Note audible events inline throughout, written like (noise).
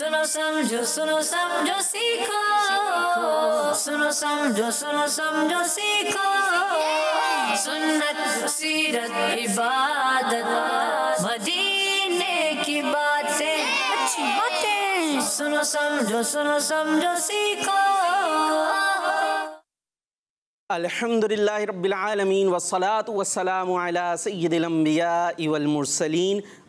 सुनो समझो सुनो समझो सीखो सुनो समझो सुनो समझो सीखो सुन्नत सीरत इबादत मदीने की बातें अच्छी बातें सुनो समझो सुनो समझो सीखो الحمد لله رب العالمين والصلاة والسلام على سيد الأنبياء والمرسلين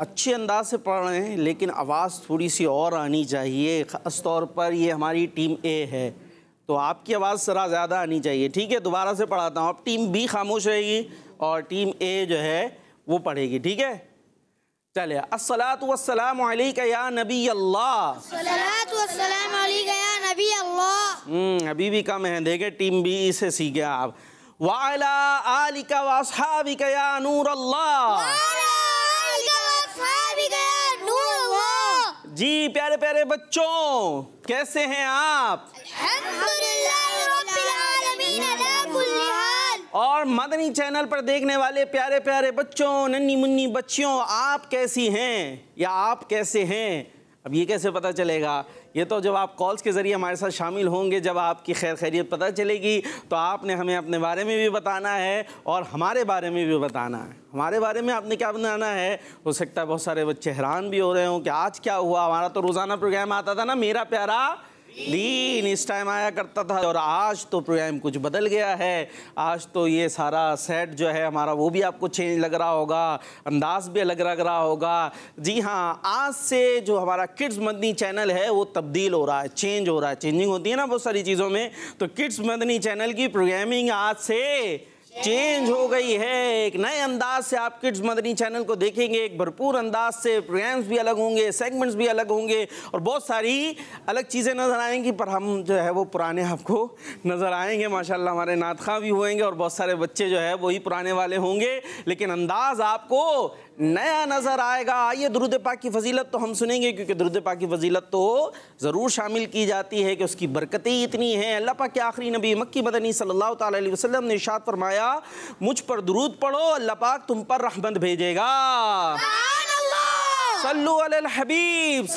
अच्छे अंदाज से पढ़ रहे हैं लेकिन आवाज़ थोड़ी सी और आनी चाहिए ख़ास तौर पर ये हमारी टीम ए है तो आपकी आवाज़ सरा ज़्यादा आनी चाहिए ठीक है दोबारा से पढ़ाता हूँ अब टीम बी खामोश रहेगी और टीम ए जो है वो पढ़ेगी ठीक है चले असलात या नबी अल्लाह हम्म, अभी भी कम है देखे टीम बी से सीखे आप वाला आलिका वासहाबिका या नूर अल्लाह जी प्यारे प्यारे बच्चों कैसे हैं आप और मदनी चैनल पर देखने वाले प्यारे प्यारे बच्चों नन्नी मुन्नी बच्चियों आप कैसी हैं या आप कैसे हैं अब ये कैसे पता चलेगा ये तो जब आप कॉल्स के ज़रिए हमारे साथ शामिल होंगे जब आपकी खैर खैरियत पता चलेगी तो आपने हमें अपने बारे में भी बताना है और हमारे बारे में भी बताना है हमारे बारे में आपने क्या बनाना है हो सकता है बहुत सारे बच्चे हैरान भी हो रहे हों कि आज क्या हुआ हमारा तो रोज़ाना प्रोग्राम आता था ना मेरा प्यारा दीन इस टाइम आया करता था और आज तो प्रोग्राम कुछ बदल गया है आज तो ये सारा सेट जो है हमारा वो भी आपको चेंज लग रहा होगा अंदाज भी अलग लग रहा होगा जी हाँ आज से जो हमारा किड्स मदनी चैनल है वो तब्दील हो रहा है चेंज हो रहा है चेंजिंग होती है ना बहुत सारी चीज़ों में तो किड्स मदनी चैनल की प्रोग्रामिंग आज से चेंज हो गई है एक नए अंदाज से आप किड्स मदनी चैनल को देखेंगे एक भरपूर अंदाज से प्रोग्राम्स भी अलग होंगे सेगमेंट्स भी अलग होंगे और बहुत सारी अलग चीज़ें नज़र आएंगी पर हम जो है वो पुराने आपको नज़र आएंगे माशाल्लाह हमारे नातखा भी होंगे और बहुत सारे बच्चे जो है वही पुराने वाले होंगे लेकिन अंदाज़ आपको नया नज़र आएगा आइए दुरुद पाक की फजीलत तो हम सुनेंगे क्योंकि दुरुद पाक की फजीलत तो ज़रूर शामिल की जाती है कि उसकी बरकतें इतनी हैं अल्लाह पाक के आखिरी नबी मक्की मदनी सल्लल्लाहु अलैहि वसल्लम ने इशात फरमाया मुझ पर दुरूद पढ़ो अल्लाह पाक तुम पर रहमत भेजेगा हबीब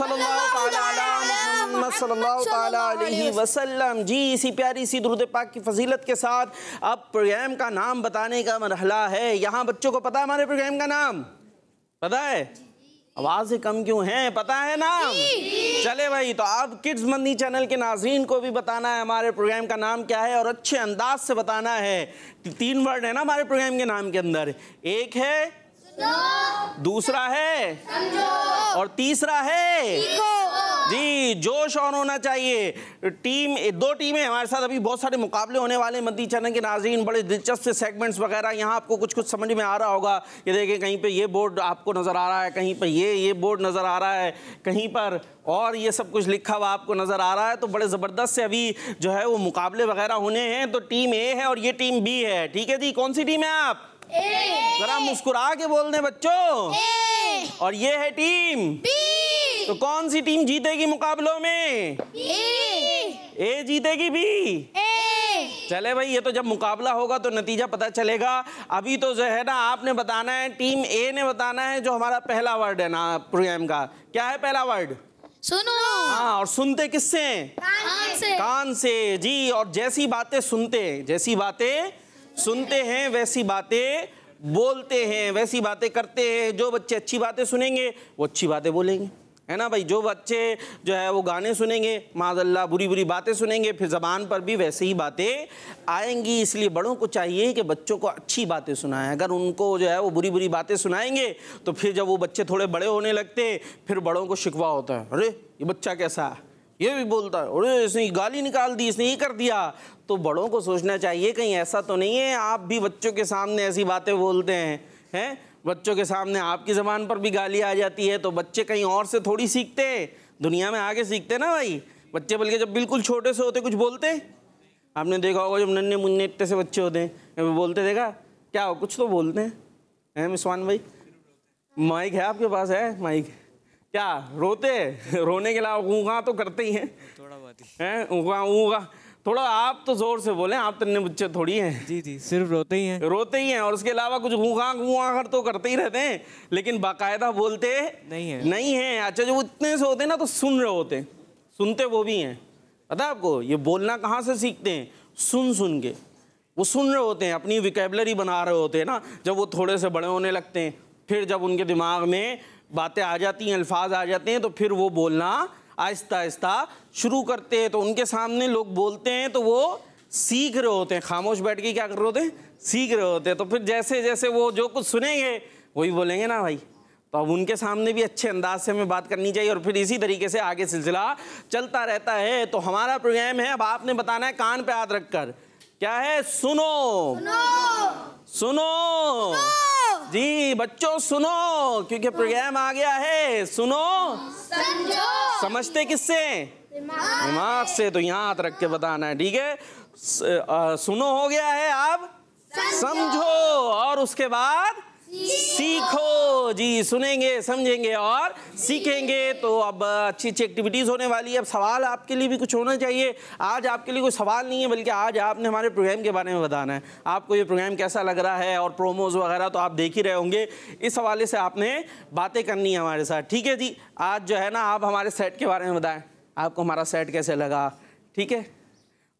वसल्लम जी इसी प्यारी सी दुरुद पाक की फजीलत के साथ अब प्रोग्राम का नाम बताने का मरहला है यहाँ बच्चों को पता है हमारे प्रोग्राम का नाम पता है आवाज़ें कम क्यों है पता है ना चले भाई तो आप किड्स मंदी चैनल के नाजरीन को भी बताना है हमारे प्रोग्राम का नाम क्या है और अच्छे अंदाज से बताना है तीन वर्ड है ना हमारे प्रोग्राम के नाम के अंदर एक है दूसरा है और तीसरा है जी जोश और होना चाहिए टीम दो टीमें हमारे साथ अभी बहुत सारे मुकाबले होने वाले मदी चरण के नाजीन बड़े दिलचस्प सेगमेंट्स वगैरह यहाँ आपको कुछ कुछ समझ में आ रहा होगा ये देखिए कहीं पे ये बोर्ड आपको नज़र आ रहा है कहीं पर ये ये बोर्ड नज़र आ रहा है कहीं पर और ये सब कुछ लिखा हुआ आपको नज़र आ रहा है तो बड़े ज़बरदस्त से अभी जो है वो मुकाबले वगैरह होने हैं तो टीम ए है और ये टीम बी है ठीक है जी कौन सी टीम है आप जरा मुस्कुरा के बोल दें बच्चों और ये है टीम बी तो कौन सी टीम जीतेगी मुकाबलों में ए जीतेगी बी ए चले भाई ये तो जब मुकाबला होगा तो नतीजा पता चलेगा अभी तो जो है ना आपने बताना है टीम ए ने बताना है जो हमारा पहला वर्ड है ना प्रोग्राम का क्या है पहला वर्ड सुनो हाँ और सुनते किससे कान से कान से जी और जैसी बातें सुनते जैसी बातें सुनते हैं वैसी बातें बोलते हैं वैसी बातें करते हैं जो बच्चे अच्छी बातें सुनेंगे वो अच्छी बातें बोलेंगे है ना भाई जो बच्चे जो है वो गाने सुनेंगे माजल्ला बुरी बुरी बातें सुनेंगे फिर ज़बान पर भी वैसे ही बातें आएंगी इसलिए बड़ों को चाहिए कि बच्चों को अच्छी बातें सुनाएं अगर उनको जो है वो बुरी बुरी बातें सुनाएंगे तो फिर जब वो बच्चे थोड़े बड़े होने लगते फिर बड़ों को शिकवा होता है अरे ये बच्चा कैसा ये भी बोलता है अरे इसने गाली निकाल दी इसने ये कर दिया तो बड़ों को सोचना चाहिए कहीं ऐसा तो नहीं है आप भी बच्चों के सामने ऐसी बातें बोलते हैं हैं बच्चों के सामने आपकी ज़बान पर भी गाली आ जाती है तो बच्चे कहीं और से थोड़ी सीखते हैं दुनिया में आगे सीखते ना भाई बच्चे बल्कि जब बिल्कुल छोटे से होते कुछ बोलते आपने देखा होगा जब नन्हे मुन्ने इतने से बच्चे होते हैं बोलते देखा क्या हो कुछ तो बोलते हैं मिसवान भाई माइक है आपके पास है माइक क्या रोते (laughs) रोने के अलावा ऊँगा तो करते ही हैं थोड़ा बहुत है ऊँगा ऊँगा थोड़ा आप तो जोर से बोले आप तो बच्चे थोड़ी हैं जी जी सिर्फ रोते ही हैं रोते ही हैं और उसके अलावा कुछ घूखा घूखा तो करते ही रहते हैं लेकिन बाकायदा बोलते नहीं है नहीं है अच्छा जो इतने से होते हैं ना तो सुन रहे होते हैं सुनते वो भी हैं पता आपको ये बोलना कहाँ से सीखते हैं सुन सुन के वो सुन रहे होते हैं अपनी विकेबलरी बना रहे होते हैं ना जब वो थोड़े से बड़े होने लगते हैं फिर जब उनके दिमाग में बातें आ जाती हैं अल्फाज आ जाते हैं तो फिर वो बोलना आहिस्ता आहिस्ता शुरू करते हैं तो उनके सामने लोग बोलते हैं तो वो सीख रहे होते हैं खामोश बैठ के क्या कर रहे होते हैं सीख रहे होते हैं तो फिर जैसे जैसे वो जो कुछ सुनेंगे वही बोलेंगे ना भाई तो अब उनके सामने भी अच्छे अंदाज से हमें बात करनी चाहिए और फिर इसी तरीके से आगे सिलसिला चलता रहता है तो हमारा प्रोग्राम है अब आपने बताना है कान पे हाथ रखकर क्या है सुनो सुनो, सुनो।, सुनो। जी बच्चों सुनो क्योंकि हाँ। प्रोग्राम आ गया है सुनो समझो समझते किससे दिमाग से तो यहाँ हाथ रख के बताना है ठीक है सुनो हो गया है आप समझो और उसके बाद सीखो जी सुनेंगे समझेंगे और सीखेंगे तो अब अच्छी अच्छी एक्टिविटीज़ होने वाली है अब सवाल आपके लिए भी कुछ होना चाहिए आज आपके लिए कोई सवाल नहीं है बल्कि आज आपने हमारे प्रोग्राम के बारे में बताना है आपको ये प्रोग्राम कैसा लग रहा है और प्रोमोज़ वगैरह तो आप देख ही रहे होंगे इस हवाले से आपने बातें करनी है हमारे साथ ठीक है जी आज जो है ना आप हमारे सेट के बारे में बताएँ आपको हमारा सेट कैसे लगा ठीक है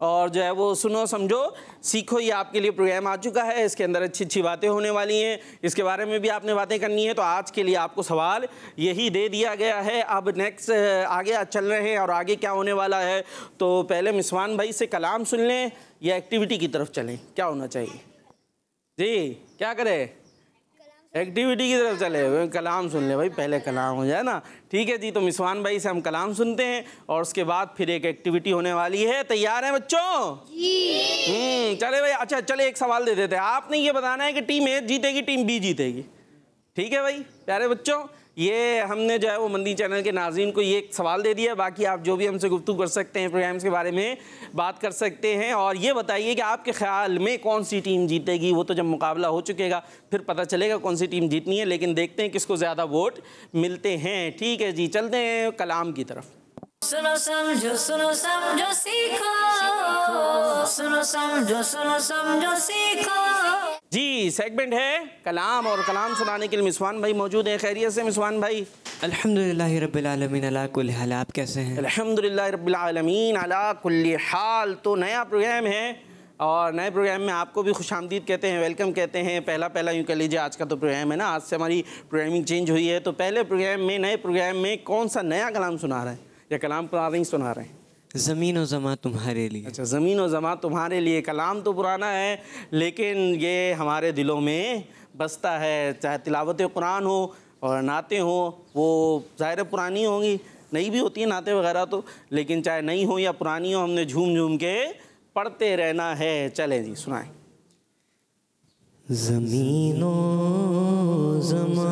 और जो है वो सुनो समझो सीखो ये आपके लिए प्रोग्राम आ चुका है इसके अंदर अच्छी अच्छी बातें होने वाली हैं इसके बारे में भी आपने बातें करनी है तो आज के लिए आपको सवाल यही दे दिया गया है अब नेक्स्ट आगे चल रहे हैं और आगे क्या होने वाला है तो पहले मिसवान भाई से कलाम सुन लें या एक्टिविटी की तरफ चलें क्या होना चाहिए जी क्या करें एक्टिविटी की तरफ चले हुए कलाम सुन ले भाई पहले कलाम हो जाए ना ठीक है जी तो मिसवान भाई से हम कलाम सुनते हैं और उसके बाद फिर एक एक्टिविटी होने वाली है तैयार है बच्चों जी हम्म, चले भाई अच्छा चले एक सवाल दे देते हैं आपने ये बताना है कि टीम ए जीतेगी टीम बी जीतेगी ठीक है भाई प्यारे बच्चों ये हमने जो है वो मंदी चैनल के नाजीन को ये एक सवाल दे दिया बाकी आप जो भी हमसे गुफ्तु कर सकते हैं प्रोग्राम्स के बारे में बात कर सकते हैं और ये बताइए कि आपके ख्याल में कौन सी टीम जीतेगी वो तो जब मुकाबला हो चुकेगा फिर पता चलेगा कौन सी टीम जीतनी है लेकिन देखते हैं किसको ज़्यादा वोट मिलते हैं ठीक है जी चलते हैं कलाम की तरफ सुनो समझो सुनो समझो सीखो सुनो समझो सुनो समझो सीखो जी सेगमेंट है कलाम और कलाम सुनाने के लिए मिसवान भाई मौजूद हैं खैरियत से मिसवान भाई अलहमदिल्ला रबालमीन आप कैसे हैं अलहमदिल्ला रबालमीन अलाकुल हाल तो नया प्रोग्राम है और नए प्रोग्राम में आपको भी खुश आमदीद कहते हैं वेलकम कहते हैं पहला पहला यूँ कह लीजिए आज का तो प्रोग्राम है ना आज से हमारी प्रोग्रामिंग चेंज हुई है तो पहले प्रोग्राम में नए प्रोग्राम में कौन सा नया कलाम सुना रहे हैं या कलाम सुना सुना रहे हैं ज़मीन व जमा तुम्हारे लिए अच्छा ज़मीन व जमा तुम्हारे लिए कलाम तो पुराना है लेकिन ये हमारे दिलों में बसता है चाहे तिलावत कुरान हो और नाते हो वो ज़ाहिर पुरानी होंगी नई भी होती है नाते वगैरह तो लेकिन चाहे नई हो या पुरानी हो हमने झूम झूम के पढ़ते रहना है चले जी सुनाए ज़मीनों जमा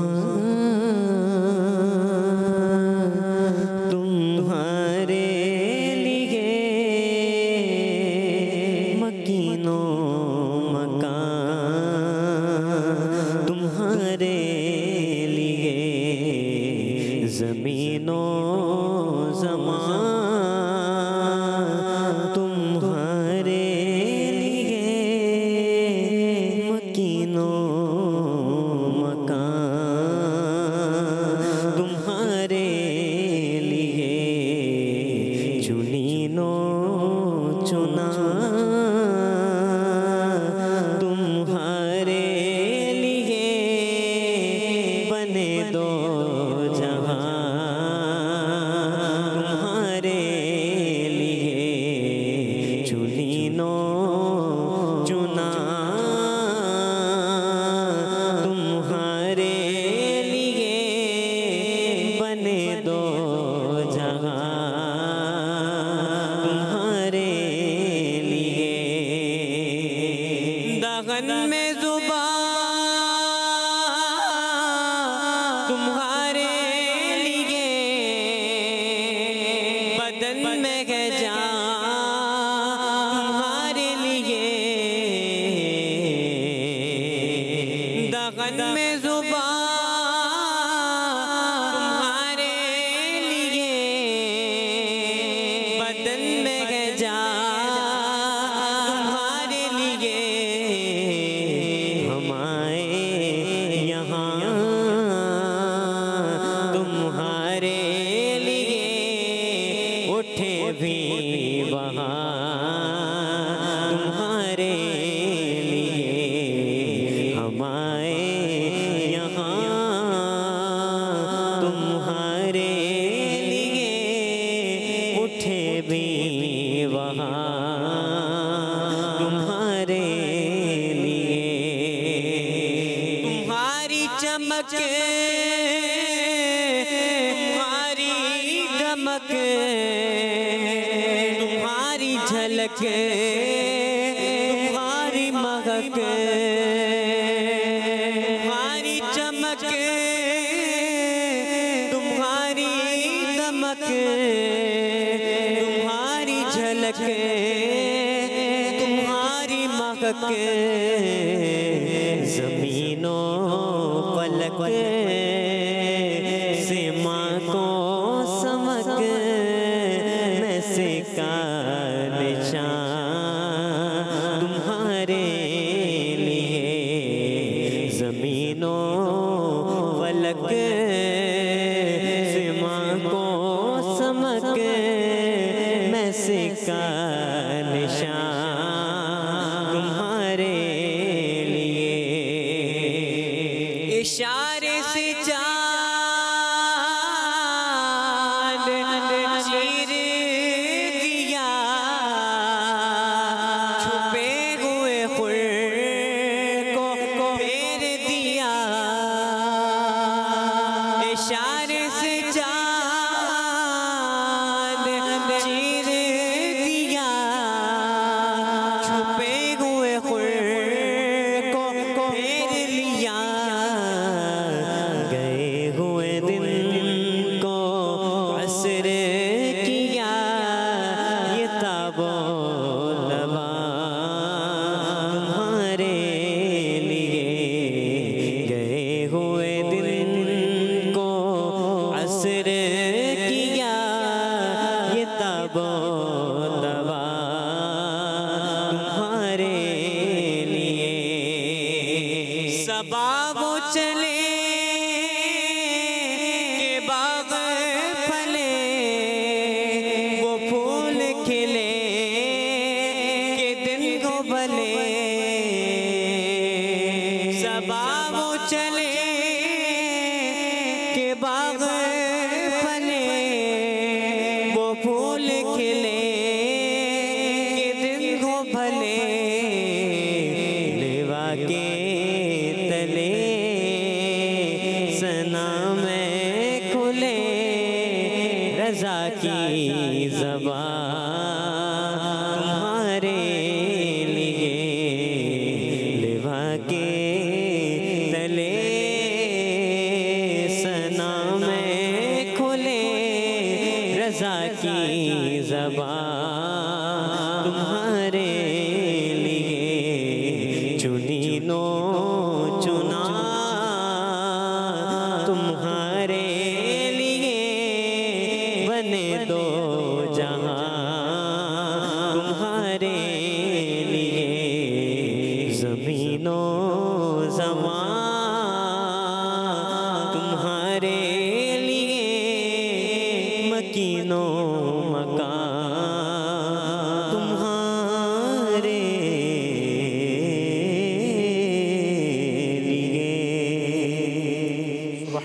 मदीनों मकान तुम्हारे लिए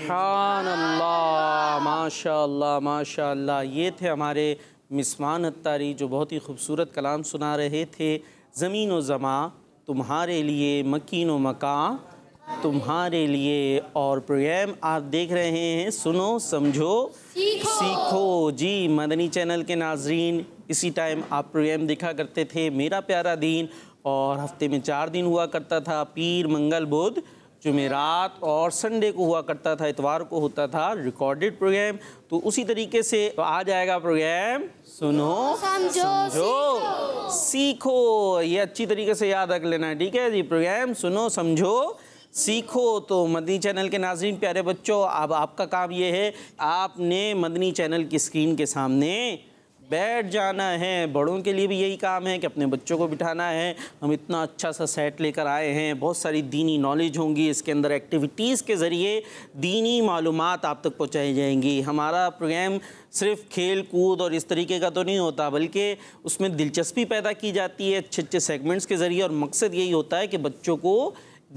अल्लाह माशा माशा ये थे हमारे मिसमान अत्तारी जो बहुत ही खूबसूरत कलाम सुना रहे थे ज़मीन व ज़मा तुम्हारे लिए मकीन व मका तुम्हारे लिए और प्रोग्राम आप देख रहे हैं सुनो समझो सीखो, सीखो जी मदनी चैनल के नाजरीन इसी टाइम आप प्रोग्राम देखा करते थे मेरा प्यारा दिन और हफ्ते में चार दिन हुआ करता था पीर मंगल बुध जुमेरात और संडे को हुआ करता था इतवार को होता था रिकॉर्डेड प्रोग्राम तो उसी तरीके से तो आ जाएगा प्रोग्राम सुनो समझो सीखो, सीखो ये अच्छी तरीके से याद रख लेना है ठीक है जी प्रोग्राम सुनो समझो सीखो तो मदनी चैनल के नाज़रीन प्यारे बच्चों अब आपका काम ये है आपने मदनी चैनल की स्क्रीन के सामने बैठ जाना है बड़ों के लिए भी यही काम है कि अपने बच्चों को बिठाना है हम इतना अच्छा सा सेट लेकर आए हैं बहुत सारी दीनी नॉलेज होंगी इसके अंदर एक्टिविटीज़ के ज़रिए दीनी मालूम आप तक पहुँचाई जाएंगी हमारा प्रोग्राम सिर्फ खेल कूद और इस तरीके का तो नहीं होता बल्कि उसमें दिलचस्पी पैदा की जाती है अच्छे अच्छे सेगमेंट्स के ज़रिए और मकसद यही होता है कि बच्चों को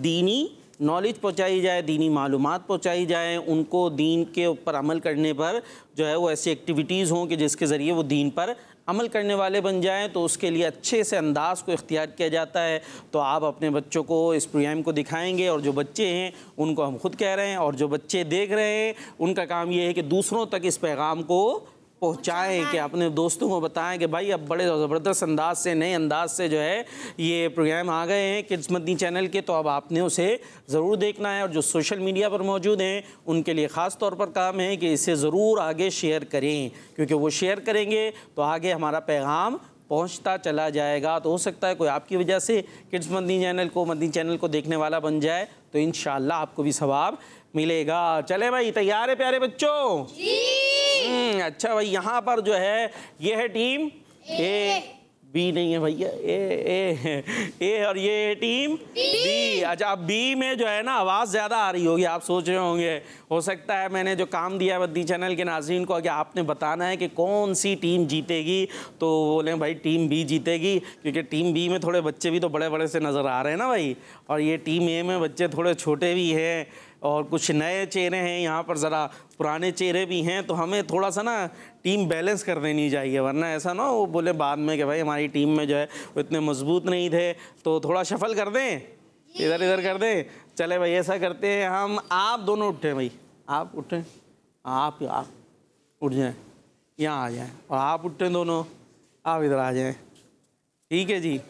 दीनी नॉलेज पहुँचाई जाए दीनी मालूम पहुँचाई जाए उनको दीन के ऊपर अमल करने पर जो है वो ऐसी एक्टिविटीज़ हों कि जिसके ज़रिए वो दीन पर अमल करने वाले बन जाएं तो उसके लिए अच्छे से अंदाज को इख्तियार किया जाता है तो आप अपने बच्चों को इस प्रोग्राम को दिखाएंगे और जो बच्चे हैं उनको हम खुद कह रहे हैं और जो बच्चे देख रहे हैं उनका काम ये है कि दूसरों तक इस पैगाम को पहुँचाएँ कि अपने दोस्तों को बताएं कि भाई अब बड़े ज़बरदस्त अंदाज से नए अंदाज से जो है ये प्रोग्राम आ गए हैं किड्स मदनी चैनल के तो अब आपने उसे ज़रूर देखना है और जो सोशल मीडिया पर मौजूद हैं उनके लिए ख़ास तौर पर काम है कि इसे ज़रूर आगे शेयर करें क्योंकि वो शेयर करेंगे तो आगे हमारा पैगाम पहुंचता चला जाएगा तो हो सकता है कोई आपकी वजह से किड्स मदनी चैनल को मदनी चैनल को देखने वाला बन जाए तो इन आपको भी सवाब मिलेगा चले भाई तैयार है प्यारे बच्चों जी। हम्म, अच्छा भाई यहाँ पर जो है ये है टीम ए, ए। बी नहीं है भैया ए ए ए और ये टीम बी अच्छा अब बी में जो है ना आवाज़ ज़्यादा आ रही होगी आप सोच रहे होंगे हो सकता है मैंने जो काम दिया है बद्दी चैनल के नाजीन को अगर आपने बताना है कि कौन सी टीम जीतेगी तो बोले भाई टीम बी जीतेगी क्योंकि टीम बी में थोड़े बच्चे भी तो बड़े बड़े से नज़र आ रहे हैं ना भाई और ये टीम ए में बच्चे थोड़े छोटे भी हैं और कुछ नए चेहरे हैं यहाँ पर ज़रा पुराने चेहरे भी हैं तो हमें थोड़ा सा ना टीम बैलेंस कर देनी चाहिए वरना ऐसा ना वो बोले बाद में कि भाई हमारी टीम में जो है वो इतने मजबूत नहीं थे तो थोड़ा शफल कर दें इधर इधर कर दें चले भाई ऐसा करते हैं हम आप दोनों उठें भाई आप उठें आप आप उठ जाएँ यहाँ आ जाएँ और आप उठें दोनों आप इधर आ जाएँ ठीक है जी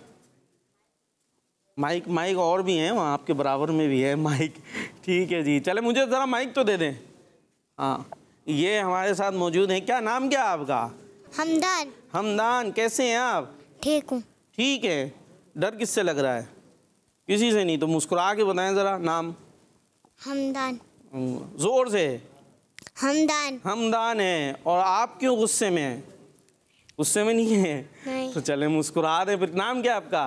माइक माइक और भी हैं वहाँ आपके बराबर में भी है माइक ठीक है जी चले मुझे ज़रा माइक तो दे दें हाँ ये हमारे साथ मौजूद हैं क्या नाम क्या आपका हमदान हमदान कैसे हैं आप ठीक हूँ ठीक है डर किससे लग रहा है किसी से नहीं तो मुस्कुरा के बताएं ज़रा नाम हमदान ज़ोर से हमदान हमदान है और आप क्यों गुस्से में हैं गुस्से में नहीं है नहीं। तो चले मुस्कुरा दें फिर नाम क्या आपका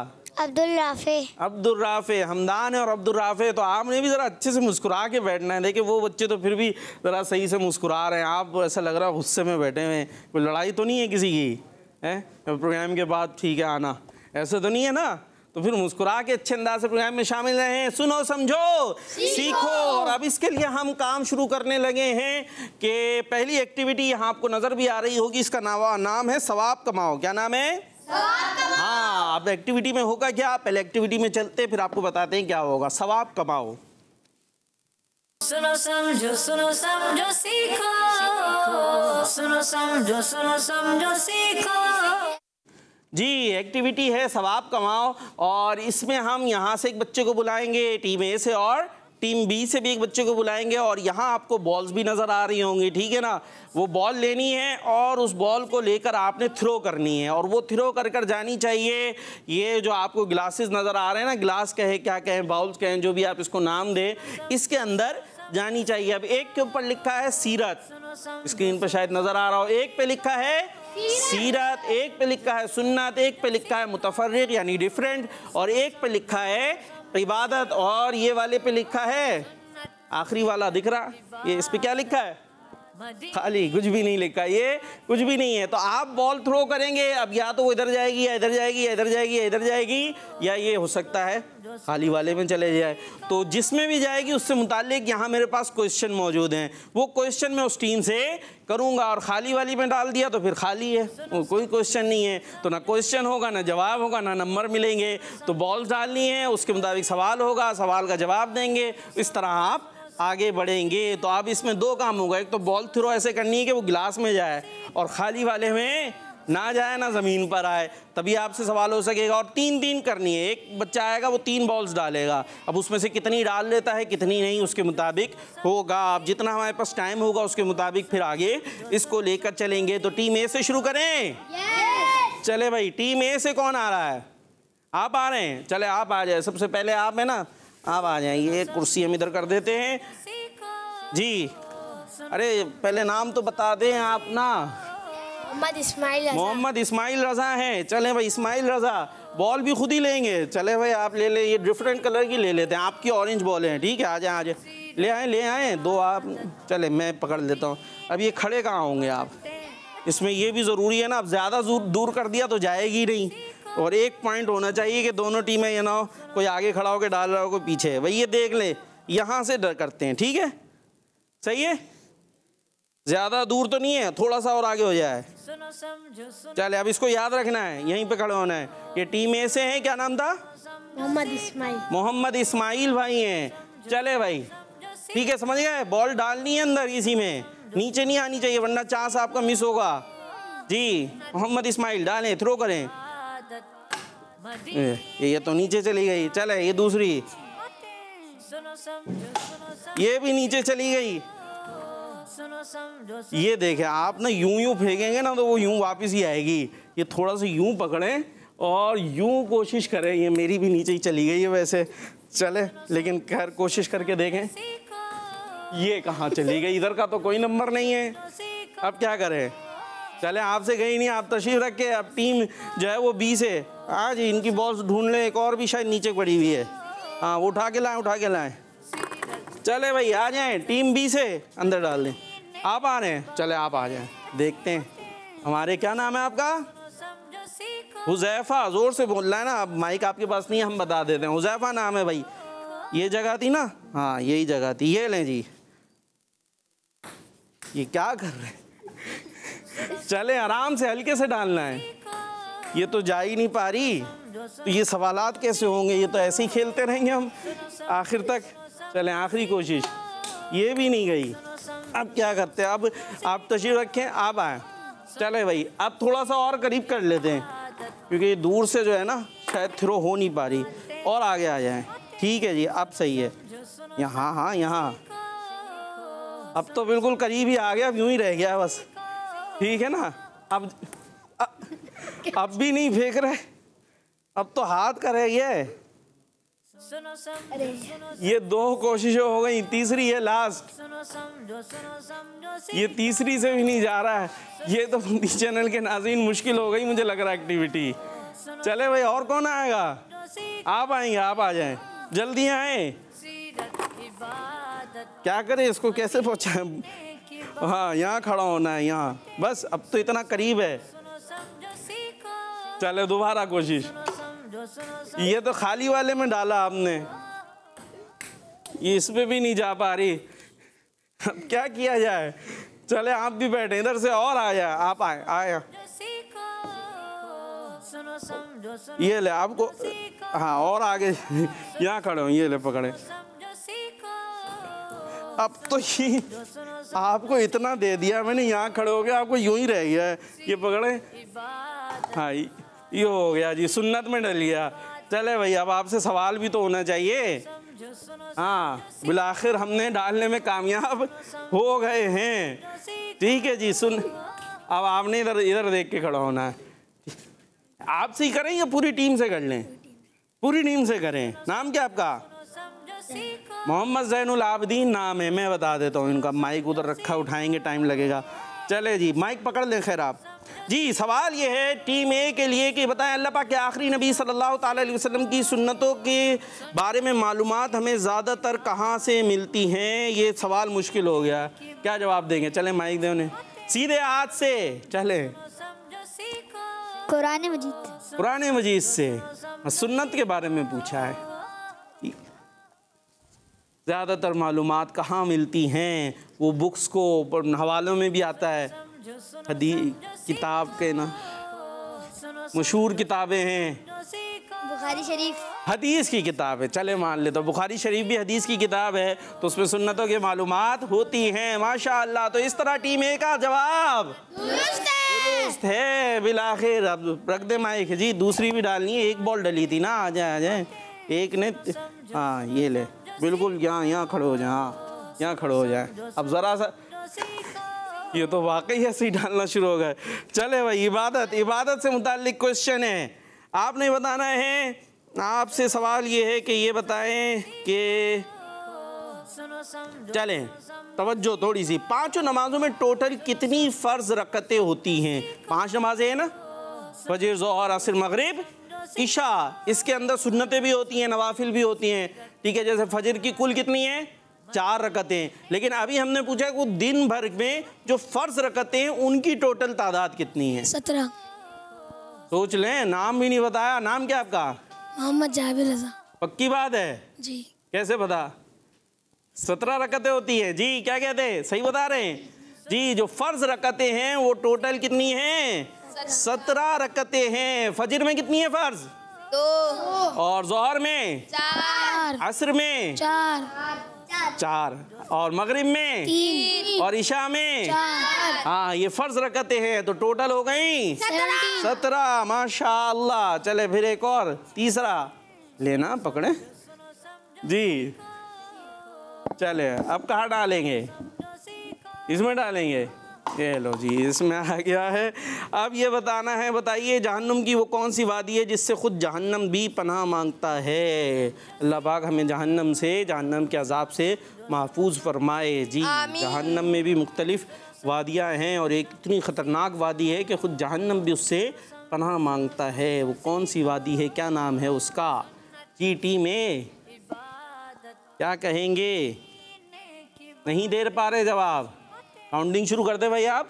अब्दुल राफे हमदान है और राफे तो आपने भी ज़रा अच्छे से मुस्कुरा के बैठना है देखिए वो बच्चे तो फिर भी ज़रा सही से मुस्कुरा रहे हैं आप ऐसा लग रहा है गुस्से में बैठे हुए कोई लड़ाई तो नहीं है किसी की है प्रोग्राम के बाद ठीक है आना ऐसा तो नहीं है ना तो फिर मुस्कुरा के अच्छे अंदाज से प्रोग्राम में शामिल रहे हैं सुनो समझो सीखो और अब इसके लिए हम काम शुरू करने लगे हैं कि पहली एक्टिविटी यहाँ आपको नज़र भी आ रही होगी इसका नाम है सवाब कमाओ क्या नाम है हाँ अब एक्टिविटी में होगा क्या पहले एक्टिविटी में चलते फिर आपको बताते हैं क्या होगा सवाब कमाओ सुनो समझो सुनो समझो सीखो सुनो समझो सुनो समझो सीखो जी एक्टिविटी है सवाब कमाओ और इसमें हम यहाँ से एक बच्चे को बुलाएंगे टीम ए से और टीम बी से भी एक बच्चे को बुलाएंगे और यहाँ आपको बॉल्स भी नज़र आ रही होंगी ठीक है ना वो बॉल लेनी है और उस बॉल को लेकर आपने थ्रो करनी है और वो थ्रो कर कर जानी चाहिए ये जो आपको ग्लासेस नज़र आ रहे हैं ना ग्लास कहे क्या कहें बाउल्स कहें जो भी आप इसको नाम दें इसके अंदर जानी चाहिए अब एक के ऊपर लिखा है सीरत स्क्रीन पर शायद नज़र आ रहा हो एक पे लिखा है सीरत एक पे लिखा है सुन्नत एक पे लिखा है मुतफर यानी डिफरेंट और एक पे लिखा है इबादत और ये वाले पे लिखा है आखिरी वाला दिख रहा ये इस पे क्या लिखा है खाली हाँ, कुछ भी नहीं लिखा ये कुछ भी नहीं है तो आप बॉल थ्रो करेंगे अब या तो वो इधर जाएगी या इधर जाएगी या इधर जाएगी या इधर जाएगी या ये हो सकता है खाली वाले में चले जाए तो जिसमें भी जाएगी उससे मुतालिक यहाँ मेरे पास क्वेश्चन मौजूद हैं वो क्वेश्चन मैं उस टीम से करूँगा और खाली वाली में डाल दिया तो फिर खाली है वो कोई क्वेश्चन नहीं है तो ना क्वेश्चन होगा ना जवाब होगा ना नंबर मिलेंगे तो बॉल डालनी है उसके मुताबिक सवाल होगा सवाल का जवाब देंगे इस तरह आप आगे बढ़ेंगे तो अब इसमें दो काम होगा एक तो बॉल थ्रो ऐसे करनी है कि वो गिलास में जाए और खाली वाले में ना जाए ना ज़मीन पर आए तभी आपसे सवाल हो सकेगा और तीन तीन करनी है एक बच्चा आएगा वो तीन बॉल्स डालेगा अब उसमें से कितनी डाल लेता है कितनी नहीं उसके मुताबिक होगा आप जितना हमारे पास टाइम होगा उसके मुताबिक फिर आगे इसको लेकर चलेंगे तो टीम ए से शुरू करें चले भाई टीम ए से कौन आ रहा है आप आ रहे हैं चले आप आ जाए सबसे पहले आप है ना आप आ जाइए कुर्सी हम इधर कर देते हैं जी अरे पहले नाम तो बता दें आप ना मोहम्मद इस्माइल मोहम्मद इस्माइल रजा हैं चले भाई इस्माइल रजा बॉल भी खुद ही लेंगे चले भाई आप ले ले ये डिफरेंट कलर की ले लेते हैं आपकी ऑरेंज बॉल है ठीक है आ जाए आ जाए ले आए ले आए दो आप चले मैं पकड़ लेता हूँ अब ये खड़े कहाँ होंगे आप इसमें ये भी ज़रूरी है ना आप ज़्यादा दूर कर दिया तो जाएगी नहीं और एक पॉइंट होना चाहिए कि दोनों टीमें ये ना हो कोई आगे खड़ा होकर डाल रहा हो कोई पीछे भाई ये देख ले यहाँ से डर करते हैं ठीक है सही है ज़्यादा दूर तो नहीं है थोड़ा सा और आगे हो जाए चले अब इसको याद रखना है यहीं पे खड़े होना है ये टीम ए से हैं क्या नाम था मोहम्मद इस्माइल मोहम्मद इस्माइल भाई हैं चले भाई ठीक है समझ गए बॉल डालनी है अंदर इसी में नीचे नहीं आनी चाहिए वरना चांस आपका मिस होगा जी मोहम्मद इस्माइल डालें थ्रो करें ये ये तो नीचे चली गई चल ये दूसरी ये भी नीचे चली गई ये देखे आप ना यूं यूं फेंकेंगे ना तो वो यूं वापस ही आएगी ये थोड़ा सा यूं पकड़ें और यूं कोशिश करें ये मेरी भी नीचे ही चली गई है वैसे चले लेकिन खैर कोशिश करके देखें ये कहाँ चली गई इधर का तो कोई नंबर नहीं है अब क्या करें चले आपसे गई नहीं आप तशीफ रख के अब टीम जो है वो बीस है हाँ जी इनकी बॉल्स ढूंढ लें एक और भी शायद नीचे पड़ी हुई है हाँ वो उठा के लाए उठा के लाए चले भाई आ जाएं टीम बी से अंदर डाल दें आप आ रहे हैं चले आप आ जाएं देखते हैं हमारे क्या नाम है आपका हुजैफा ज़ोर से बोल रहा है ना अब माइक आपके पास नहीं है हम बता देते हैं हुजैफा नाम है भाई ये जगह थी ना हाँ यही जगह थी ये लें जी ये क्या कर रहे हैं चले आराम से हल्के से डालना है ये तो जा ही नहीं पा रही तो ये सवालात कैसे होंगे ये तो ऐसे ही खेलते रहेंगे हम आखिर तक चलें आखिरी कोशिश ये भी नहीं गई अब क्या करते हैं अब आप तशीर रखें आप आए चले भाई अब थोड़ा सा और करीब कर लेते हैं क्योंकि दूर से जो है ना शायद थ्रो हो नहीं पा रही और आगे आ जाए ठीक है जी अब सही है यहाँ हाँ यहाँ अब तो बिल्कुल करीब ही आ गया अब यूँ ही रह गया बस ठीक है ना अब अब भी नहीं फेंक रहे अब तो हाथ का रह गया है ये दो कोशिशें हो गई तीसरी है लास्ट ये तीसरी से भी नहीं जा रहा है ये तो चैनल के नाजीन मुश्किल हो गई मुझे लग रहा एक्टिविटी चले भाई और कौन आएगा आप आएंगे आप आ जाएं जल्दी आए क्या करें इसको कैसे पहुंचाएं हाँ यहाँ खड़ा होना है यहाँ बस अब तो इतना करीब है चले दोबारा कोशिश ये तो खाली वाले में डाला आपने इस पे भी नहीं जा पा रही अब क्या किया जाए चले आप भी बैठे इधर से और आ जाए आप आए आए ये ले आपको हाँ और आगे यहाँ खड़े हो ये ले पकड़े अब तो ये आपको इतना दे दिया मैंने यहाँ खड़े हो गया आपको यूं ही रह गया है ये पकड़े हाँ ये हो गया जी सुन्नत में डल गया चले भाई अब आपसे सवाल भी तो होना चाहिए हाँ बिलाखिर हमने डालने में कामयाब हो गए हैं ठीक है जी सुन अब आपने इधर इधर देख के खड़ा होना है आप से ही करें या पूरी टीम से कर लें पूरी टीम से करें नाम क्या आपका मोहम्मद जैनुल आबदीन नाम है मैं बता देता हूँ इनका माइक उधर रखा उठाएंगे टाइम लगेगा चले जी माइक पकड़ लें खैर आप जी सवाल ये है टीम ए के लिए कि बताएं अल्लाह पाक के आखिरी नबी सल्लल्लाहु अलैहि वसल्लम की सुन्नतों के बारे में मालूम हमें ज़्यादातर कहाँ से मिलती हैं ये सवाल मुश्किल हो गया क्या जवाब देंगे चलें माइक दें उन्हें सीधे हाथ से चलें कुरान मजीद कुरान मजीद से सुन्नत के बारे में पूछा है ज़्यादातर मालूम कहाँ मिलती हैं वो बुक्स को हवालों में भी आता है हदी किताब के ना मशहूर किताबें हैं बुखारी शरीफ हदीस की किताब है चले मान ले तो बुखारी शरीफ भी हदीस की किताब है तो उसमें सुन्नतों की मालूम होती हैं माशाल्लाह तो इस तरह टीम ए का जवाब है अब रख दे माइक जी दूसरी भी डालनी है एक बॉल डली थी ना आ जाए आ जाए एक ने हाँ ये ले बिल्कुल यहाँ यहाँ खड़े हो जाए हाँ यहाँ खड़े हो जाए अब ज़रा सा ये तो वाकई ऐसे ही डालना शुरू हो गए चले भाई इबादत इबादत से मुतल क्वेश्चन है आपने बताना है आपसे सवाल ये है कि ये बताएं कि चलें तवज्जो थोड़ी सी पांचों नमाजों में टोटल कितनी फ़र्ज रकतें होती हैं पांच नमाजें हैं ना फजर जोहर असर मगरिब ईशा इसके अंदर सुन्नतें भी होती हैं नवाफिल भी होती हैं ठीक है जैसे फजर की कुल कितनी है चार रकतें लेकिन अभी हमने पूछा कि दिन भर में जो फ़र्ज रकतें हैं उनकी टोटल तादाद कितनी है सत्रह सोच लें नाम भी नहीं बताया नाम क्या आपका मोहम्मद जावेद रजा पक्की बात है जी कैसे बता सत्रह रकतें होती है जी क्या कहते हैं सही बता रहे हैं जी जो फ़र्ज रकतें हैं वो टोटल कितनी है सत्रह रकतें हैं फजर में कितनी है फ़र्ज़ दो और जोहर में चार असर में चार चार और मगरिब में तीन और ईशा में हाँ ये फर्ज रखते हैं तो टोटल हो गई सत्रह माशा चले फिर एक और तीसरा लेना पकड़े जी चले अब कहाँ डालेंगे इसमें डालेंगे ये लो जी इसमें आ गया है अब ये बताना है बताइए जहन्नम की वो कौन सी वादी है जिससे ख़ुद जहन्नम भी पनाह मांगता है अल्लाह पाक हमें जहन्नम से जहन्नम के अजाब से महफूज फरमाए जी जहन्नम में भी मुख्तलिफ़ वादियाँ हैं और एक इतनी ख़तरनाक वादी है कि ख़ुद जहन्नम भी उससे पनाह मांगता है वो कौन सी वादी है क्या नाम है उसका जी टी में क्या कहेंगे नहीं दे पा रहे जवाब काउंटिंग शुरू कर दे भाई आप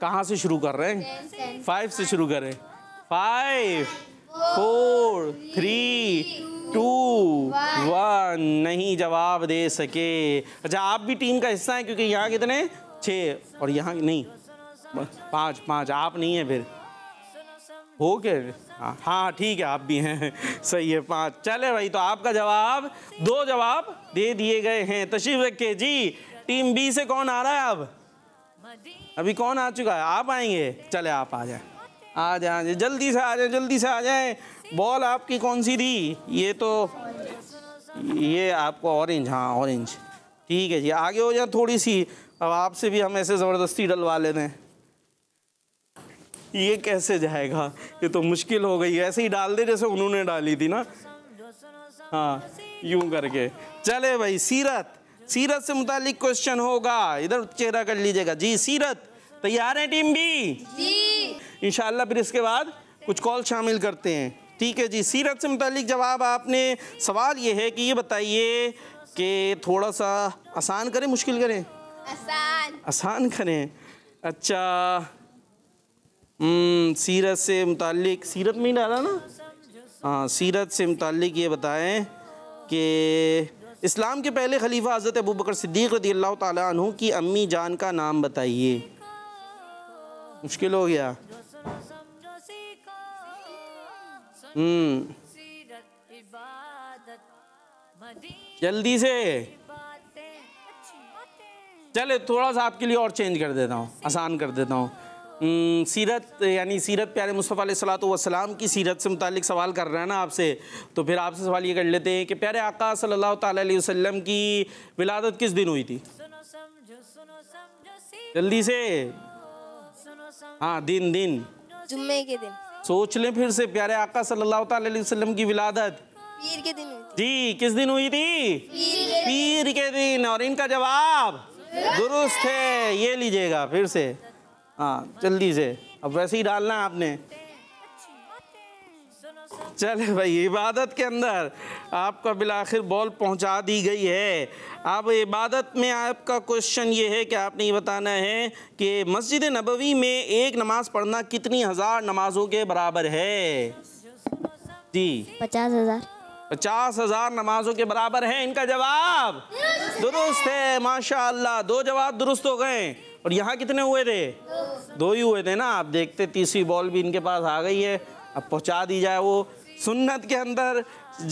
कहाँ से शुरू कर रहे हैं फाइव से शुरू करें five four three two one नहीं जवाब दे सके अच्छा आप भी टीम का हिस्सा हैं क्योंकि यहाँ कितने छ और यहाँ नहीं पाँच पाँच आप नहीं है फिर हो के हाँ, हाँ ठीक है आप भी हैं सही है पाँच चले भाई तो आपका जवाब दो जवाब दे दिए गए हैं तशीफ रखे जी टीम बी से कौन आ रहा है अब अभी कौन आ चुका है आप आएंगे चले आप आ जाए आ जाए जल्दी से आ जाए जल्दी से आ जाए बॉल आपकी कौन सी थी ये तो ये आपको ऑरेंज हाँ ऑरेंज ठीक है जी आगे हो जाए थोड़ी सी अब आपसे भी हम ऐसे ज़बरदस्ती डलवा लेते हैं ये कैसे जाएगा ये तो मुश्किल हो गई ऐसे ही डाल दे जैसे उन्होंने डाली थी ना हाँ यूं करके चले भाई सीरत सीरत से मुतालिक क्वेश्चन होगा इधर चेहरा कर लीजिएगा जी सीरत तैयार है टीम भी जी इंशाल्लाह फिर इसके बाद कुछ कॉल शामिल करते हैं ठीक है जी सीरत से मुतालिक जवाब आपने सवाल ये है कि ये बताइए कि थोड़ा सा आसान करें मुश्किल करें आसान आसान करें अच्छा हम्म, सीरत से मुतालिक सीरत में ही डाला ना हाँ सीरत से मुतालिक ये बताएं कि इस्लाम के पहले खलीफा हज़रत अबू बकर सिद्दीक रदी अल्लाह तु की अम्मी जान का नाम बताइए मुश्किल हो गया हम्म जल्दी से चले थोड़ा सा आपके लिए और चेंज कर देता हूँ आसान कर देता हूँ हम्म, सीरत यानी सीरत प्यारे मुस्तफ़ा वसलाम की सीरत से मुतक सवाल कर रहे हैं ना आपसे तो फिर आपसे सवाल ये कर लेते हैं कि प्यारे आका सल्लल्लाहु अलैहि वसल्लम की विलादत किस दिन हुई थी जल्दी से हाँ दिन दिन जुम्मे के दिन सोच लें फिर से प्यारे आका सल्लल्लाहु अलैहि वसल्लम की विलादत पीर के दिन जी किस दिन हुई थी पीर के दिन और इनका जवाब दुरुस्त है ये लीजिएगा फिर से हाँ जल्दी से अब वैसे ही डालना है आपने चले भाई इबादत के अंदर आपका बिलाखिर बॉल पहुंचा दी गई है अब इबादत में आपका क्वेश्चन ये है कि आपने ये बताना है कि मस्जिद नबवी में एक नमाज पढ़ना कितनी हज़ार नमाजों के बराबर है जी पचास हज़ार पचास हज़ार नमाजों के बराबर है इनका जवाब दुरुस्त है माशा दो जवाब दुरुस्त हो गए और यहाँ कितने हुए थे दो ही हुए थे ना आप देखते तीसरी बॉल भी इनके पास आ गई है अब पहुँचा दी जाए वो सुन्नत के अंदर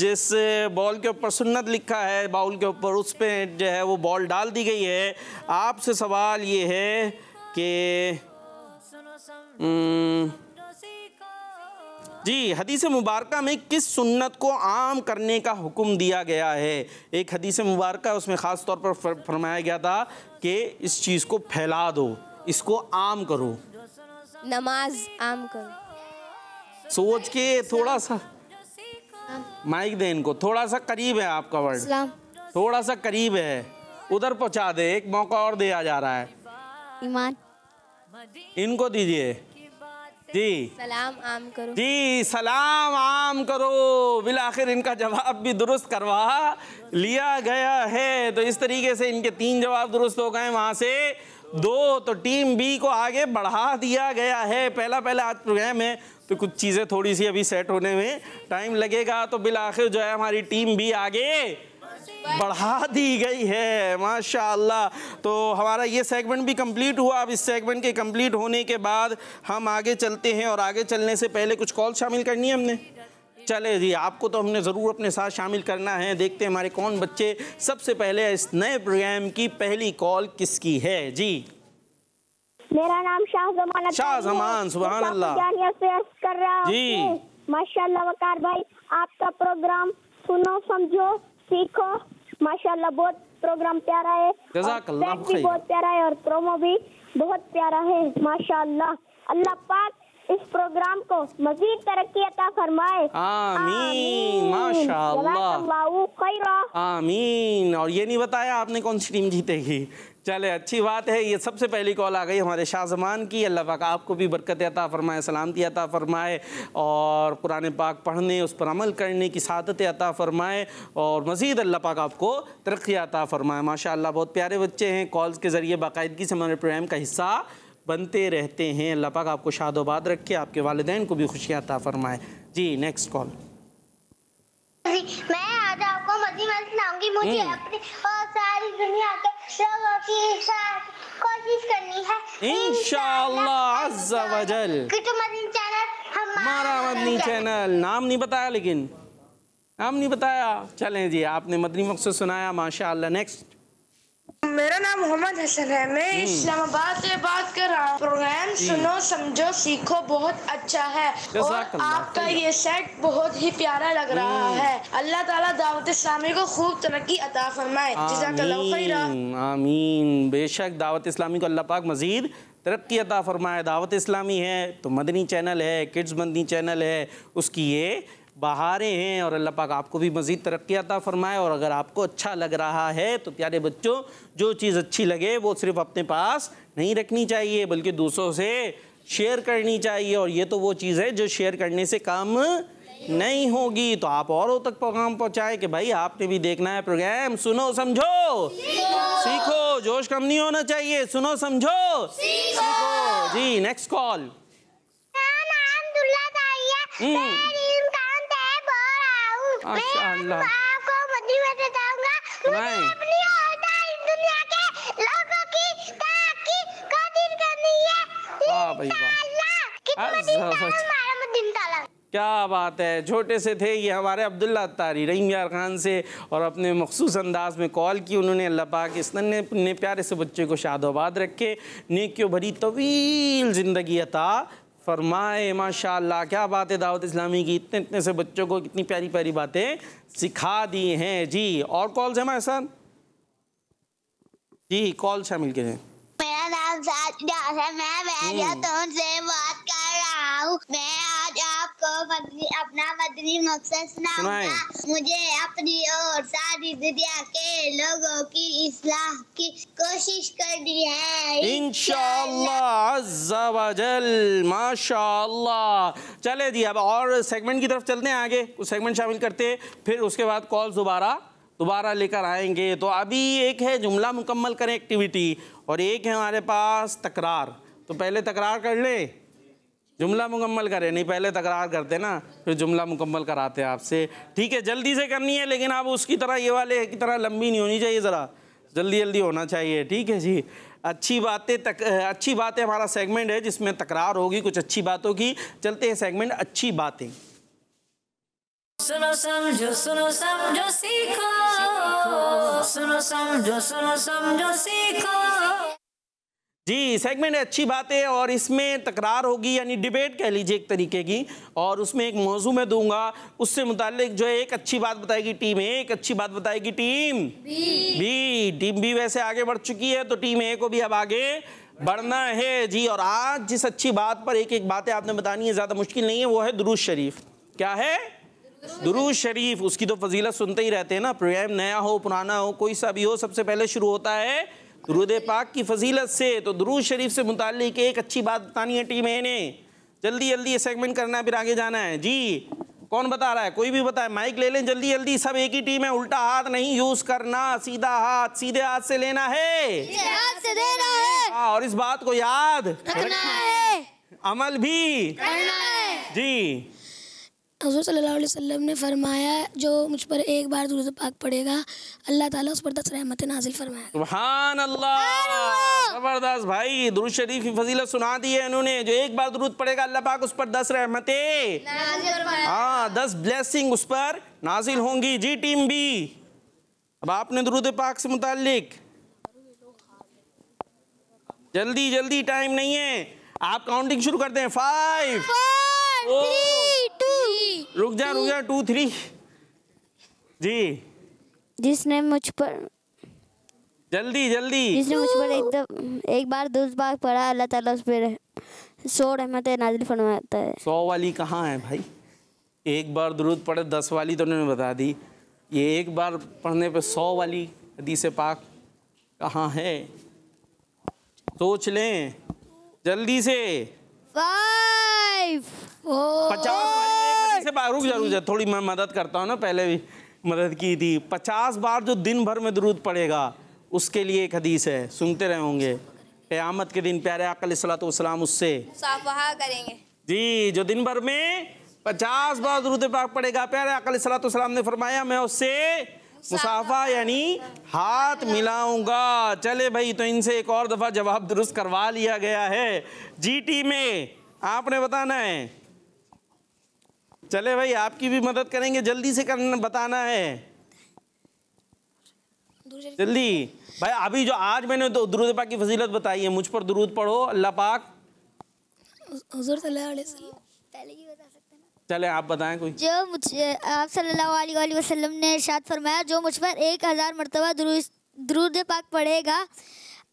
जिस बॉल के ऊपर सुन्नत लिखा है बाउल के ऊपर उस पर जो है वो बॉल डाल दी गई है आपसे सवाल ये है कि हम्म, जी हदीस मुबारक में किस सुन्नत को आम करने का हुक्म दिया गया है एक हदीस मुबारक उसमें ख़ास तौर पर फरमाया गया था कि इस चीज़ को फैला दो इसको आम करो नमाज आम करो सोच के थोड़ा सा माइक दे इनको थोड़ा सा करीब है आपका वर्ड थोड़ा सा करीब है उधर पहुंचा दे एक मौका और दिया जा रहा है ईमान इनको दीजिए जी सलाम आम करो जी सलाम आम करो बिल आखिर इनका जवाब भी दुरुस्त करवा लिया गया है तो इस तरीके से इनके तीन जवाब दुरुस्त हो गए वहाँ से दो तो टीम बी को आगे बढ़ा दिया गया है पहला पहला आज प्रोग्राम है तो कुछ चीज़ें थोड़ी सी अभी सेट होने में टाइम लगेगा तो बिल आखिर जो है हमारी टीम बी आगे बढ़ा दी गई है माशाल्लाह तो हमारा ये सेगमेंट भी कंप्लीट हुआ अब इस सेगमेंट के कंप्लीट होने के बाद हम आगे चलते हैं और आगे चलने से पहले कुछ कॉल शामिल करनी है हमने चले जी आपको तो हमने ज़रूर अपने साथ शामिल करना है देखते हैं हमारे कौन बच्चे सबसे पहले इस नए प्रोग्राम की पहली कॉल किसकी है जी मेरा नाम शाहजमान शाहजमान सुबह अल्लाह जी माशा वकार भाई आपका प्रोग्राम सुनो समझो सीखो माशाल्लाह बहुत प्रोग्राम प्यारा है भी बहुत प्यारा है और प्रोमो भी बहुत प्यारा है माशाल्लाह अल्लाह पाक इस प्रोग्राम को मजीद तरक्की अता फरमाए आमीन माशाल्लाह आमीन और ये नहीं बताया आपने कौन सी टीम जीतेगी चले अच्छी बात है ये सबसे पहली कॉल आ गई हमारे शाहजमान की अल्लाह पाक आपको भी बरकत अता फ़रमाए सलामती अता फ़रमाए और कुरान पाक पढ़ने उस पर अमल करने की सादत अता फ़रमाए और मज़ीद अल्लाह पाक आपको तरक्की अता फ़रमाए माशा बहुत प्यारे बच्चे हैं कॉल्स के ज़रिए बाकायदगी से हमारे प्रोग्राम का हिस्सा बनते रहते हैं अल्लाह पाक आपको शादोबाद रखे आपके वालदेन को भी खुशियाँ अता फ़रमाए जी नेक्स्ट कॉल मैं आज आपको सुनाऊंगी मुझे हम्म। अपनी और सारी दुनिया के लोगों साथ कोशिश करनी है इंशाल्लाह अज़्ज़ा वजल चैनल हमारा मदनी चैनल नाम नहीं बताया लेकिन नाम नहीं बताया चलें जी आपने मदनी मकसद सुनाया माशाल्लाह नेक्स्ट मेरा नाम मोहम्मद हसन है मैं हम्म। इस्लामाबाद से बात कर रहा हूँ प्रोग्राम हम्म। सुनो समझो सीखो बहुत अच्छा है और आपका ये सेट बहुत ही प्यारा लग रहा हम्म। है अल्लाह ताला दावत इस्लामी को खूब तरक्की अता फरमाए आमीन, बेशक दावत इस्लामी को अल्लाह पाक मजीद तरक्की अता फरमाए दावत इस्लामी है तो मदनी चैनल है किड्स मदनी चैनल है उसकी ये बहारें हैं और अल्लाह पाक आपको भी मज़ीद तरक्की अता फ़रमाए और अगर आपको अच्छा लग रहा है तो प्यारे बच्चों जो चीज़ अच्छी लगे वो सिर्फ अपने पास नहीं रखनी चाहिए बल्कि दूसरों से शेयर करनी चाहिए और ये तो वो चीज़ है जो शेयर करने से काम नहीं होगी तो आप औरों तक प्रोग्राम पहुंचाए कि भाई आपने भी देखना है प्रोग्राम सुनो समझो सीखो जोश कम नहीं होना चाहिए सुनो समझो सीखो, सीखो। जी नेक्स्ट कॉल अच्छा, आपको मुझे अपनी दुनिया के लोगों की करनी है वाह भाई वाह कितना दिन हमारा ताला क्या बात है छोटे से थे ये हमारे अब्दुल्ला तारी रहीम यार खान से और अपने मखसूस अंदाज में कॉल की उन्होंने अल्लाह पाक इस ने, ने प्यारे से बच्चे को शादोबाद रखे नेकियों भरी तवील ज़िंदगी अता फरमाए माशा क्या बात है दावत इस्लामी की इतने इतने से बच्चों को कितनी प्यारी प्यारी बातें सिखा दी हैं जी और कॉल्स हैं हमारे साथ जी कॉल शामिल के मेरा नाम साथ है मैं मैं हम्म। तुमसे बात कर रहा हूँ मैं अपना मदनी मकसद सुना मुझे अपनी और सारी दुनिया के लोगों की इसलाह की कोशिश करनी है इनशाला माशा चले जी अब और सेगमेंट की तरफ चलते हैं आगे उस सेगमेंट शामिल करते हैं फिर उसके बाद कॉल दोबारा दोबारा लेकर आएंगे तो अभी एक है जुमला मुकम्मल करें एक्टिविटी और एक है हमारे पास तकरार तो पहले तकरार कर लें जुमला मुकम्मल करें नहीं पहले तकरार करते ना फिर जुमला मुकम्मल कराते हैं आपसे ठीक है जल्दी से करनी है लेकिन आप उसकी तरह ये वाले की तरह लंबी नहीं होनी चाहिए ज़रा जल्दी जल्दी होना चाहिए ठीक है जी अच्छी बातें तक अच्छी बातें हमारा सेगमेंट है जिसमें तकरार होगी कुछ अच्छी बातों की चलते हैं सेगमेंट अच्छी बातें सुनो समझो सुनो समझो सीखो सुनो समझो सुनो समझो सीखो जी सेगमेंट है अच्छी बातें और इसमें तकरार होगी यानी डिबेट कह लीजिए एक तरीके की और उसमें एक मौजू मैं दूंगा उससे मुतालिक जो है एक अच्छी बात बताएगी टीम ए एक अच्छी बात बताएगी टीम बी टीम बी वैसे आगे बढ़ चुकी है तो टीम ए को भी अब आगे बढ़ना है जी और आज जिस अच्छी बात पर एक एक बातें आपने बतानी है ज़्यादा मुश्किल नहीं है वो है दुरुज शरीफ क्या है दुरुज शरीफ उसकी तो फजीलत सुनते ही रहते हैं ना प्रोग्राम नया हो पुराना हो कोई सा भी हो सबसे पहले शुरू होता है दरूद पाक की फजीलत से तो दरूज शरीफ से मुतक एक अच्छी बात बतानी है टीम ए ने जल्दी जल्दी ये सेगमेंट करना है फिर आगे जाना है जी कौन बता रहा है कोई भी बताए माइक ले लें जल्दी जल्दी सब एक ही टीम है उल्टा हाथ नहीं यूज करना सीधा हाथ सीधे हाथ से लेना है हाथ से देना है आ, हाँ, और इस बात को याद रखना है अमल भी करना है जी हजूर सल्लल्लाहु अलैहि वसल्लम ने फरमाया जो मुझ पर एक बार दुरूद पाक पड़ेगा अल्लाह ताला उस पर दस रहमत नाजिल फरमाया सुबहान अल्लाह ज़बरदस्त भाई दुरुद शरीफ की फजीलत सुना दी है उन्होंने जो एक बार दुरुद पड़ेगा अल्लाह पाक उस पर दस रहमतें हाँ दस ब्लेसिंग उस पर नाजिल होंगी जी टीम बी अब आपने दुरुद पाक से मुतलिक जल्दी जल्दी टाइम नहीं है आप काउंटिंग शुरू करते हैं फाइव फोर रुक जा रुक जा टू थ्री जी जिसने मुझ पर जल्दी जल्दी जिसने मुझ पर एक एकदम एक बार बार पढ़ा अल्लाह ताला उस पर सो रहमत नाजिल फरमाता है सौ वाली कहाँ है भाई एक बार दुरुद पढ़े दस वाली तो उन्होंने बता दी ये एक बार पढ़ने पे सौ वाली हदीस पाक कहाँ है सोच लें जल्दी से फाइव पचास बार रुक जा रुक जा थोड़ी मैं मदद करता हूँ ना पहले भी मदद की थी पचास बार जो दिन भर में दरूद पड़ेगा उसके लिए एक हदीस है सुनते रहे होंगे क़्यामत के दिन प्यारे अकल सलाम उससे करेंगे जी जो दिन भर में पचास बार दरूद पाक पड़ेगा प्यारे अकल सलाम ने फरमाया मैं उससे मुसाफा यानी हाथ मिलाऊंगा चले भाई तो इनसे एक और दफ़ा जवाब दुरुस्त करवा लिया गया है जीटी में आपने बताना है चले भाई आपकी भी मदद करेंगे जल्दी से करना बताना है जल्दी भाई अभी जो आज मैंने तो दरूद पाक की फजीलत बताई है मुझ पर दरूद पढ़ो अल्लाह पाक हुजूर सल्लल्लाहु अलैहि वसल्लम पहले ही बता सकते हैं चले आप बताएं कोई जो मुझ आप सल्लल्लाहु अलैहि वसल्लम ने इरशाद फरमाया जो मुझ पर एक हज़ार मरतबा दरूद पाक पढ़ेगा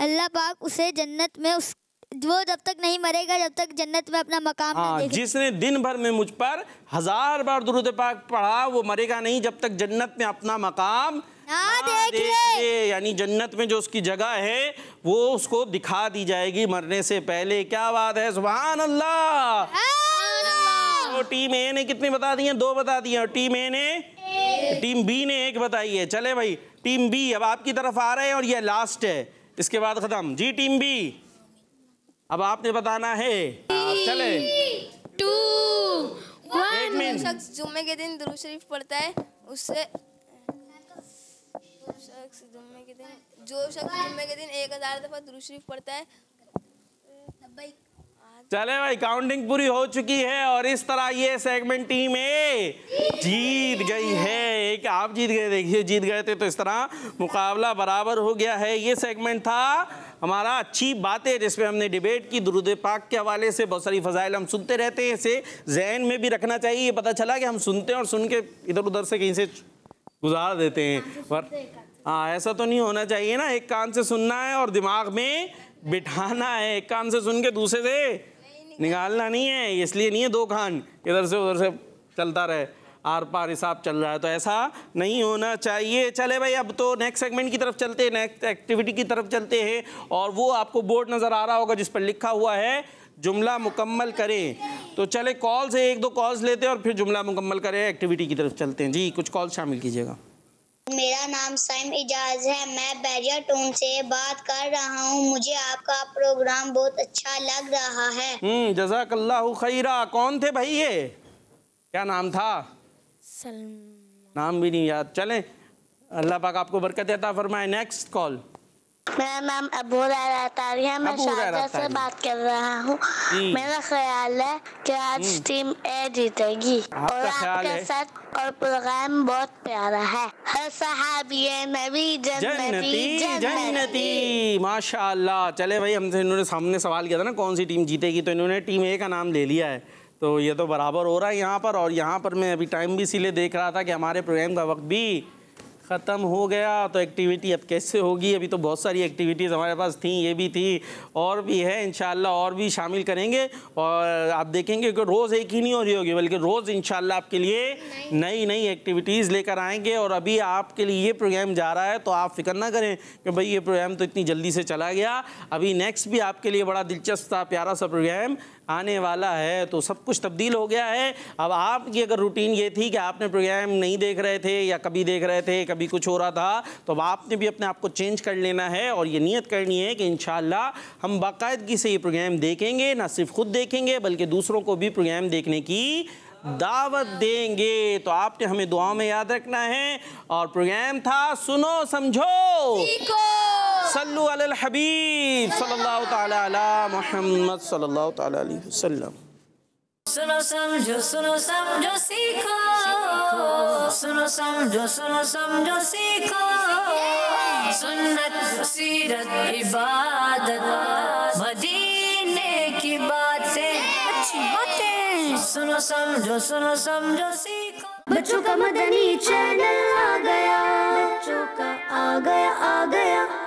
अल्लाह पाक उसे जन्नत में उस वो जब तक नहीं मरेगा जब तक जन्नत में अपना मकाम हाँ, जिसने दिन भर में मुझ पर हजार बार दुरुद पाक पढ़ा वो मरेगा नहीं जब तक जन्नत में अपना मकाम हाँ, ना देख, देख ले यानी जन्नत में जो उसकी जगह है वो उसको दिखा दी जाएगी मरने से पहले क्या बात है सुबह अल्लाह तो हाँ। टीम ए ने कितनी बता दी है दो बता दी और टीम ए ने टीम बी ने एक बताई है चले भाई टीम बी अब आपकी तरफ आ रहे हैं और ये लास्ट है इसके बाद खत्म जी टीम बी अब आपने बताना है चले टू शख्स जुम्मे के दिन दुरूद शरीफ पढ़ता है उससे शख्स जुम्मे के दिन जो शख्स जुम्मे के दिन एक हज़ार दफ़ा दुरूद शरीफ पढ़ता है चले भाई काउंटिंग पूरी हो चुकी है और इस तरह ये सेगमेंट टीम ए जीत गई है एक आप जीत गए देखिए जीत गए थे तो इस तरह मुकाबला बराबर हो गया है ये सेगमेंट था हमारा अच्छी बात है जिसपे हमने डिबेट की दुरुद पाक के हवाले से बहुत सारी फजाइल हम सुनते रहते हैं इसे जहन में भी रखना चाहिए ये पता चला कि हम सुनते हैं और सुन के इधर उधर से कहीं से गुजार देते हैं पर हाँ ऐसा तो नहीं होना चाहिए ना एक कान से सुनना है और दिमाग में बिठाना है एक कान से सुन के दूसरे से निकालना नहीं है इसलिए नहीं है दो कान इधर से उधर से चलता रहे आर पार हिसाब चल रहा है तो ऐसा नहीं होना चाहिए चले भाई अब तो नेक्स्ट सेगमेंट की तरफ चलते हैं नेक्स्ट एक्टिविटी की तरफ चलते हैं और वो आपको बोर्ड नज़र आ रहा होगा जिस पर लिखा हुआ है जुमला मुकम्मल करें तो चले कॉल से एक दो कॉल्स लेते हैं और फिर जुमला मुकम्मल करें एक्टिविटी की तरफ चलते हैं जी कुछ कॉल शामिल कीजिएगा मेरा नाम साइम इजाज है मैं बैरिया टोन से बात कर रहा हूँ मुझे आपका प्रोग्राम बहुत अच्छा लग रहा है हम्म, जजाक अल्लाह खैरा कौन थे भाई ये क्या नाम था नाम भी नहीं याद चलें अल्लाह पाक आपको बरकत देता फरमाए नेक्स्ट कॉल मेरा नाम अबू रहा मैं शारजा से बात कर रहा हूँ मेरा ख्याल है कि आज टीम हम्म। ए जीतेगी और आपके साथ और प्रोग्राम बहुत प्यारा है हर सहाबी नबी जन्नती जन्नती माशाल्लाह चले भाई हमसे इन्होंने सामने सवाल किया था ना कौन सी टीम जीतेगी तो इन्होंने टीम ए का नाम ले लिया है तो ये तो बराबर हो रहा है यहाँ पर और यहाँ पर मैं अभी टाइम भी इसीलिए देख रहा था कि हमारे प्रोग्राम का वक्त भी ख़त्म हो गया तो एक्टिविटी अब कैसे होगी अभी तो बहुत सारी एक्टिविटीज़ हमारे पास थी ये भी थी और भी है इन और भी शामिल करेंगे और आप देखेंगे कि रोज़ एक ही नहीं हो रही होगी बल्कि रोज़ इन आपके लिए नई नई एक्टिविटीज़ लेकर आएंगे और अभी आपके लिए ये प्रोग्राम जा रहा है तो आप फिक्र ना करें कि भाई ये प्रोग्राम तो इतनी जल्दी से चला गया अभी नेक्स्ट भी आपके लिए बड़ा दिलचस्प था प्यारा सा प्रोग्राम आने वाला है तो सब कुछ तब्दील हो गया है अब आपकी अगर रूटीन ये थी कि आपने प्रोग्राम नहीं देख रहे थे या कभी देख रहे थे कभी कुछ हो रहा था तो अब आपने भी अपने आप को चेंज कर लेना है और ये नीयत करनी है कि इन हम बाकायदगी से ये प्रोग्राम देखेंगे ना सिर्फ खुद देखेंगे बल्कि दूसरों को भी प्रोग्राम देखने की दावत देंगे तो आपने हमें दुआ में याद रखना है और प्रोग्राम था सुनो समझो सल्लू अल हबीब सल्लल्लाहु ताला अला मोहम्मद सल्लल्लाहु ताला अलैहि वसल्लम सुनो समझो सुनो समझो सीखो सुनो समझो सुनो समझो सीखो सुन्नत सीरत इबादत सुनो समझो सुनो समझो सीखो बच्चों का मदनी चैनल आ गया बच्चों का आ गया आ गया